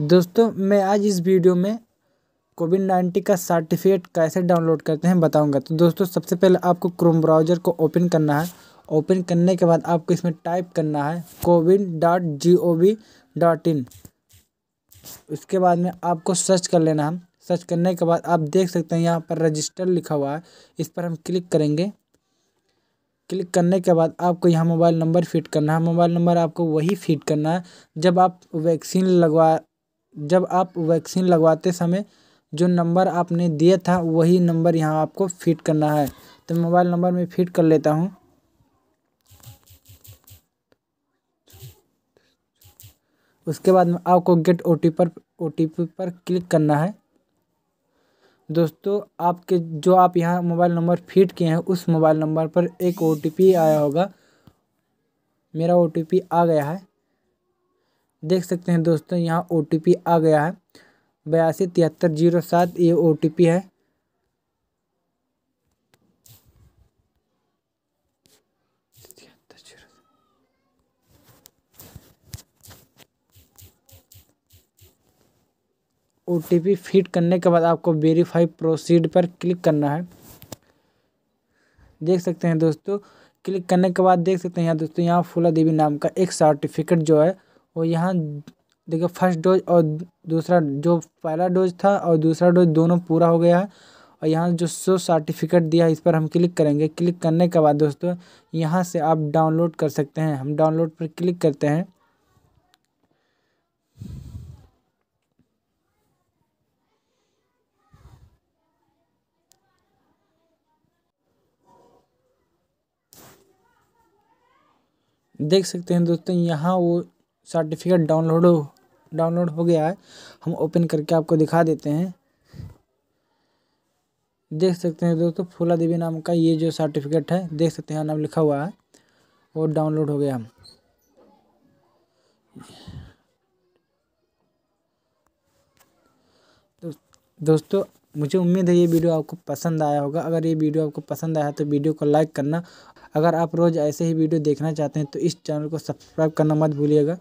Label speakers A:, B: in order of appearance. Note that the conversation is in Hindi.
A: दोस्तों मैं आज इस वीडियो में कोविड नाइन्टीन का सर्टिफिकेट कैसे डाउनलोड करते हैं बताऊंगा तो दोस्तों सबसे पहले आपको क्रोम ब्राउज़र को ओपन करना है ओपन करने के बाद आपको इसमें टाइप करना है CoWIN dot G O V dot in उसके बाद में आपको सर्च कर लेना है सर्च करने के बाद आप देख सकते हैं यहाँ पर रजिस्टर लिखा हुआ है इस पर हम क्लिक करेंगे क्लिक करने के बाद आपको यहाँ मोबाइल नंबर फीड करना है मोबाइल नंबर आपको वही फीड करना है जब आप वैक्सीन लगवा जब आप वैक्सीन लगवाते समय जो नंबर आपने दिया था वही नंबर यहाँ आपको फिट करना है तो मोबाइल नंबर में फिट कर लेता हूँ उसके बाद में आपको गेट ओ टी पर ओ टी पी पर क्लिक करना है दोस्तों आपके जो आप यहाँ मोबाइल नंबर फीड किए हैं उस मोबाइल नंबर पर एक ओ टी पी आया होगा मेरा ओ टी पी आ गया है देख सकते हैं दोस्तों यहाँ ओ आ गया है बयासी तिहत्तर जीरो सात ये ओ है ओ फीड करने के बाद आपको वेरीफाई प्रोसीड पर क्लिक करना है देख सकते हैं दोस्तों क्लिक करने के बाद देख सकते हैं यहाँ दोस्तों यहाँ फूला देवी नाम का एक सर्टिफिकेट जो है और यहाँ देखिए फर्स्ट डोज और दूसरा जो पहला डोज था और दूसरा डोज दोनों पूरा हो गया है और यहाँ जो सो सर्टिफिकेट दिया है इस पर हम क्लिक करेंगे क्लिक करने के बाद दोस्तों यहाँ से आप डाउनलोड कर सकते हैं हम डाउनलोड पर क्लिक करते हैं देख सकते हैं दोस्तों यहाँ वो सर्टिफिकेट डाउनलोड हो डाउनलोड हो गया है हम ओपन करके आपको दिखा देते हैं देख सकते हैं दोस्तों फूला देवी नाम का ये जो सर्टिफिकेट है देख सकते हैं नाम लिखा हुआ है वो डाउनलोड हो गया हम दोस्तों मुझे उम्मीद है ये वीडियो आपको पसंद आया होगा अगर ये वीडियो आपको पसंद आया तो वीडियो को लाइक करना अगर आप रोज़ ऐसे ही वीडियो देखना चाहते हैं तो इस चैनल को सब्सक्राइब करना मत भूलिएगा